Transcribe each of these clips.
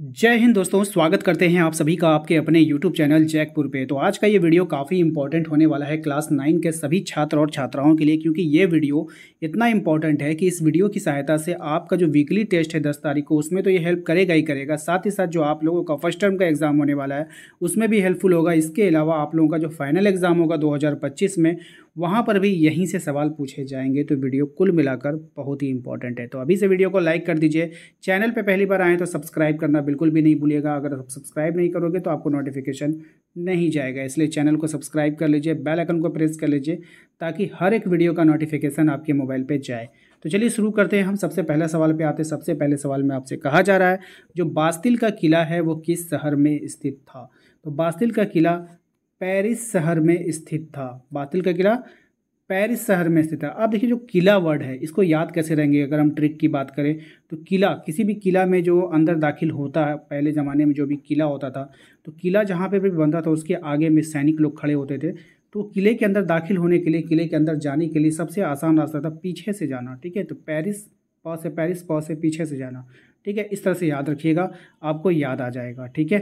जय हिंद दोस्तों स्वागत करते हैं आप सभी का आपके अपने YouTube चैनल जैकपुर पे तो आज का ये वीडियो काफ़ी इंपॉर्टेंट होने वाला है क्लास नाइन के सभी छात्र और छात्राओं के लिए क्योंकि ये वीडियो इतना इंपॉर्टेंट है कि इस वीडियो की सहायता से आपका जो वीकली टेस्ट है दस तारीख को उसमें तो ये हेल्प करेगा ही करेगा साथ ही साथ जो आप लोगों का फर्स्ट टर्म का एग्ज़ाम होने वाला है उसमें भी हेल्पफुल होगा इसके अलावा आप लोगों का जो फाइनल एग्ज़ाम होगा दो में वहाँ पर भी यहीं से सवाल पूछे जाएंगे तो वीडियो कुल मिलाकर बहुत ही इंपॉर्टेंट है तो अभी से वीडियो को लाइक कर दीजिए चैनल पर पहली बार आएँ तो सब्सक्राइब करना बिल्कुल भी नहीं भूलिएगा अगर आप सब्सक्राइब नहीं करोगे तो आपको नोटिफिकेशन नहीं जाएगा इसलिए चैनल को सब्सक्राइब कर लीजिए बेल आइकन को प्रेस कर लीजिए ताकि हर एक वीडियो का नोटिफिकेशन आपके मोबाइल पर जाए तो चलिए शुरू करते हैं हम सबसे पहले सवाल पे आते हैं सबसे पहले सवाल में आपसे कहा जा रहा है जो बास्तिल का किला है वो किस शहर में स्थित था तो बास्तिल का किला पेरिस शहर में स्थित था बातिल का किला पेरिस शहर में स्थित था अब देखिए जो किला वर्ड है इसको याद कैसे रहेंगे अगर हम ट्रिक की बात करें तो किला किसी भी किला में जो अंदर दाखिल होता है पहले ज़माने में जो भी किला होता था तो किला जहाँ पे भी बनता था उसके आगे में सैनिक लोग खड़े होते थे तो किले के अंदर दाखिल होने के लिए किले के अंदर जाने के लिए सबसे आसान रास्ता था पीछे से जाना ठीक है तो पैरिस पौ से पैरिस पौ से पीछे से जाना ठीक है इस तरह से याद रखिएगा आपको याद आ जाएगा ठीक है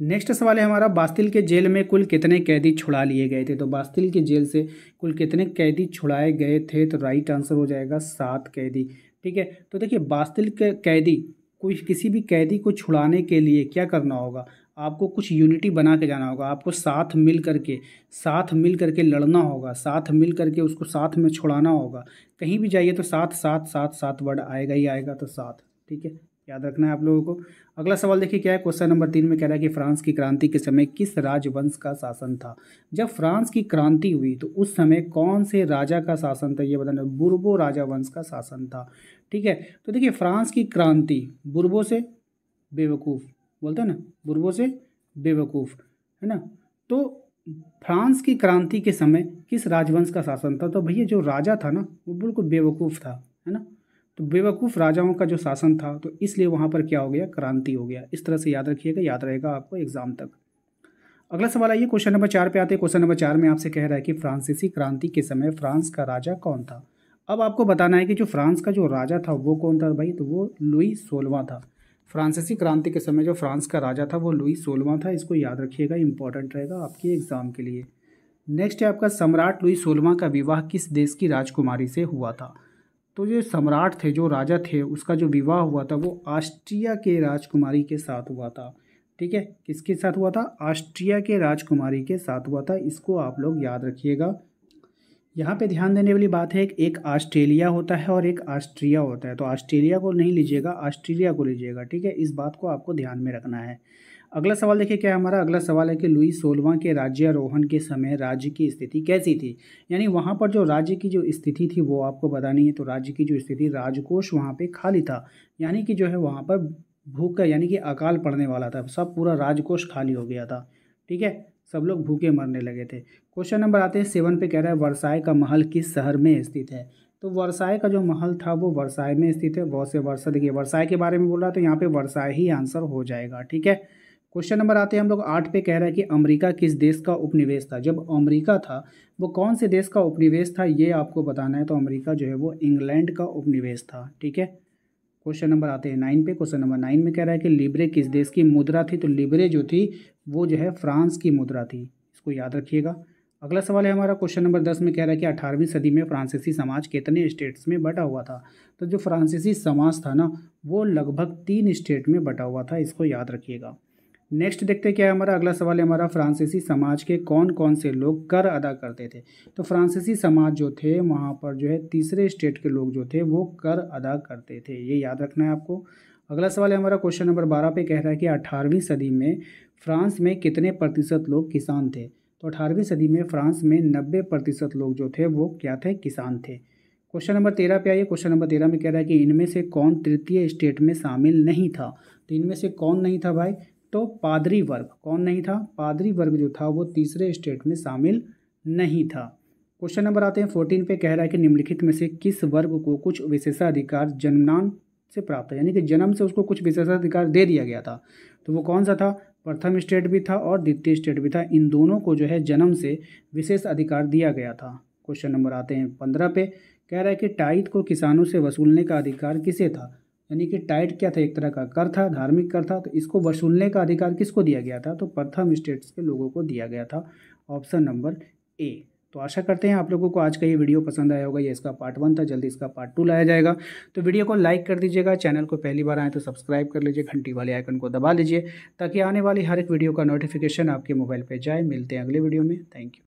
नेक्स्ट सवाल है हमारा बास्तिल के जेल में कुल कितने कैदी छुड़ा लिए गए थे तो बास्तिल के जेल से कुल कितने कैदी छुड़ाए गए थे तो राइट आंसर हो जाएगा सात कैदी ठीक है तो देखिए बास्तिल के कैदी कोई किसी भी कैदी को छुड़ाने के लिए क्या करना होगा आपको कुछ यूनिटी बना के जाना होगा आपको साथ मिल करके साथ मिल करके लड़ना होगा साथ मिल करके उसको साथ में छुड़ाना होगा कहीं भी जाइए तो साथ साथ साथ साथ वर्ड आएगा ही आएगा तो साथ ठीक है याद रखना है आप लोगों को अगला सवाल देखिए क्या है क्वेश्चन नंबर तीन में कह रहा है कि फ्रांस की क्रांति के समय किस राजवंश का शासन था जब फ्रांस की क्रांति हुई तो उस समय कौन से राजा का शासन था ये बताना बुर्बो राजा वंश का शासन था ठीक है तो देखिए फ्रांस की क्रांति बुर्बो से बेवकूफ़ बोलते हैं ना बुर्बो से बेवकूफ़ है ना तो फ्रांस की क्रांति के समय किस राजवंश का शासन था तो भैया जो राजा था ना वो बिल्कुल बेवकूफ़ था है ना तो बेवकूफ़ राजाओं का जो शासन था तो इसलिए वहाँ पर क्या हो गया क्रांति हो गया इस तरह से याद रखिएगा याद रहेगा आपको एग्ज़ाम तक अगला सवाल आइए क्वेश्चन नंबर चार पे आते हैं क्वेश्चन नंबर चार में आपसे कह रहा है कि फ्रांसीसी क्रांति के समय फ्रांस का राजा कौन था अब आपको बताना है कि जो फ्रांस का जो राजा था वो कौन था भाई तो वो लुई सोलवा था फ्रांसीसी क्रांति के समय जो फ्रांस का राजा था वो लुई सोलवा था इसको याद रखिएगा इंपॉर्टेंट रहेगा आपके एग्ज़ाम के लिए नेक्स्ट है आपका सम्राट लुई सोलवा का विवाह किस देश की राजकुमारी से हुआ था तो जो सम्राट थे जो राजा थे उसका जो विवाह हुआ था वो ऑस्ट्रिया के राजकुमारी के साथ हुआ था ठीक है किसके साथ हुआ था ऑस्ट्रिया के राजकुमारी के साथ हुआ था इसको आप लोग याद रखिएगा यहाँ पे ध्यान देने वाली बात है एक ऑस्ट्रेलिया होता है और एक ऑस्ट्रिया होता है तो ऑस्ट्रेलिया को नहीं लीजिएगा ऑस्ट्रेलिया को लीजिएगा ठीक है इस बात को आपको ध्यान में रखना है अगला सवाल देखिए क्या हमारा अगला सवाल है कि लुई सोलवा के राज्यारोहण के समय राज्य की स्थिति कैसी थी यानी वहाँ पर जो राज्य की जो स्थिति थी वो आपको बतानी है तो राज्य की जो स्थिति राजकोष वहाँ पे खाली था यानी कि जो है वहाँ पर भूख यानी कि अकाल पड़ने वाला था सब पूरा राजकोष खाली हो गया था ठीक है सब लोग भूखे मरने लगे थे क्वेश्चन नंबर आते हैं सेवन पे कह रहा है वर्साय का महल किस शहर में स्थित है तो वर्साय का जो महल था वो वर्साय में स्थित है बहुत से वर्षा देखिए वर्साय के बारे में बोल रहा है तो यहाँ पे वर्साय ही आंसर हो जाएगा ठीक है क्वेश्चन नंबर आते हैं हम लोग आठ पे कह रहा है कि अमेरिका किस देश का उपनिवेश था जब अमेरिका था वो कौन से देश का उपनिवेश था ये आपको बताना है तो अमेरिका जो है वो इंग्लैंड का उपनिवेश था ठीक है क्वेश्चन नंबर आते हैं नाइन पे क्वेश्चन नंबर नाइन में कह रहा है कि लिब्रे किस देश की मुद्रा थी तो लिब्रे जो थी वो जो है फ्रांस की मुद्रा थी इसको याद रखिएगा अगला सवाल है हमारा क्वेश्चन नंबर दस में कह रहा है कि अठारहवीं सदी में फ्रांसीसी समाज कितने स्टेट्स में बटा हुआ था तो जो फ्रांसीसी समाज था ना वो लगभग तीन स्टेट में बटा हुआ था इसको याद रखिएगा नेक्स्ट देखते हैं क्या है हमारा अगला सवाल है हमारा फ्रांसीसी समाज के कौन कौन से लोग कर अदा करते थे तो फ्रांसीसी समाज जो थे वहाँ पर जो है तीसरे स्टेट के लोग जो थे वो कर अदा करते थे ये याद रखना है आपको अगला सवाल है हमारा क्वेश्चन नंबर बारह पे कह रहा है कि अठारहवीं सदी में फ्रांस में कितने प्रतिशत लोग किसान थे तो अठारहवीं सदी में फ्रांस में नब्बे प्रतिशत लोग जो थे वो क्या थे किसान थे क्वेश्चन नंबर तेरह पे आइए क्वेश्चन नंबर तेरह में कह रहा है कि इनमें से कौन तृतीय स्टेट में शामिल नहीं था तो इनमें से कौन नहीं था भाई तो पादरी वर्ग कौन नहीं था पादरी वर्ग जो था वो तीसरे स्टेट में शामिल नहीं था क्वेश्चन नंबर आते हैं फोर्टीन पे कह रहा है कि निम्नलिखित में से किस वर्ग को कुछ विशेषाधिकार जन्मनान से प्राप्त है यानी कि जन्म से उसको कुछ विशेषाधिकार दे दिया गया था तो वो कौन सा था प्रथम स्टेट भी था और द्वितीय स्टेट भी था इन दोनों को जो है जन्म से विशेष अधिकार दिया गया था क्वेश्चन नंबर आते हैं पंद्रह पे कह रहा है कि टाइट को किसानों से वसूलने का अधिकार किसे था यानी कि टाइट क्या था एक तरह का कर था धार्मिक कर था तो इसको वसूलने का अधिकार किसको दिया गया था तो प्रथम स्टेट्स के लोगों को दिया गया था ऑप्शन नंबर ए तो आशा करते हैं आप लोगों को आज का ये वीडियो पसंद आया होगा ये इसका पार्ट वन था जल्दी इसका पार्ट टू लाया जाएगा तो वीडियो को लाइक कर दीजिएगा चैनल को पहली बार आए तो सब्सक्राइब कर लीजिए घंटी वाले आइकन को दबा लीजिए ताकि आने वाली हर एक वीडियो का नोटिफिकेशन आपके मोबाइल पर जाए मिलते हैं अगले वीडियो में थैंक यू